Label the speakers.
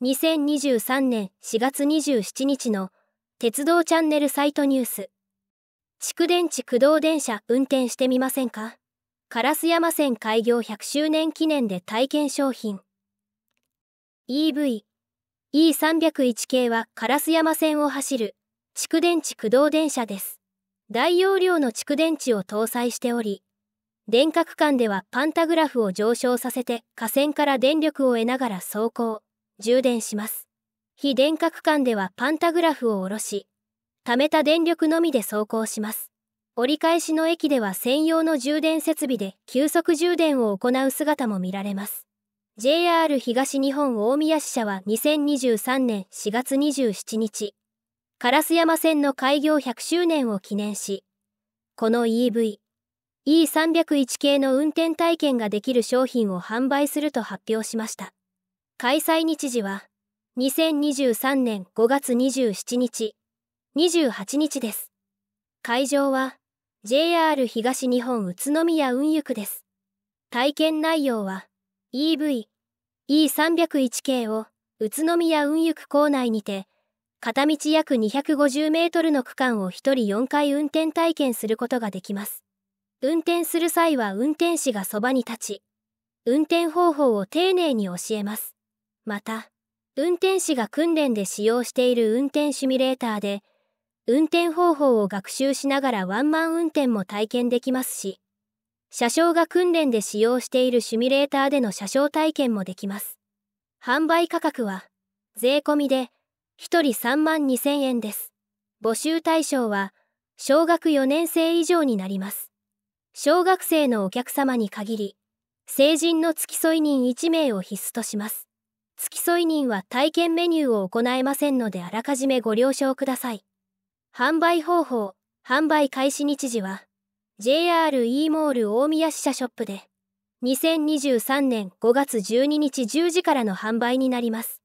Speaker 1: 2023年4月27日の鉄道チャンネルサイトニュース蓄電池駆動電車運転してみませんか烏山線開業100周年記念で体験商品 EV E301 系は烏山線を走る蓄電池駆動電車です大容量の蓄電池を搭載しており電化区間ではパンタグラフを上昇させて架線から電力を得ながら走行充電します。非電格間ではパンタグラフを下ろし、貯めた電力のみで走行します。折り返しの駅では専用の充電設備で急速充電を行う姿も見られます。JR 東日本大宮支社は2023年4月27日、烏山線の開業100周年を記念し、この EV、E301 系の運転体験ができる商品を販売すると発表しました。開催日時は2023年5月27日、28日です。会場は JR 東日本宇都宮運輸区です。体験内容は EV、E301 系を宇都宮運輸区構内にて、片道約250メートルの区間を1人4回運転体験することができます。運転する際は運転士がそばに立ち、運転方法を丁寧に教えます。また、運転士が訓練で使用している運転シミュレーターで、運転方法を学習しながらワンマン運転も体験できますし、車掌が訓練で使用しているシミュレーターでの車掌体験もできます。販売価格は、税込みで、1人3万2000円です。募集対象は、小学4年生以上になります。小学生のお客様に限り、成人の付き添い人1名を必須とします。付き添い人は体験メニューを行えませんのであらかじめご了承ください。販売方法、販売開始日時は、JR e モール大宮支社ショップで、2023年5月12日10時からの販売になります。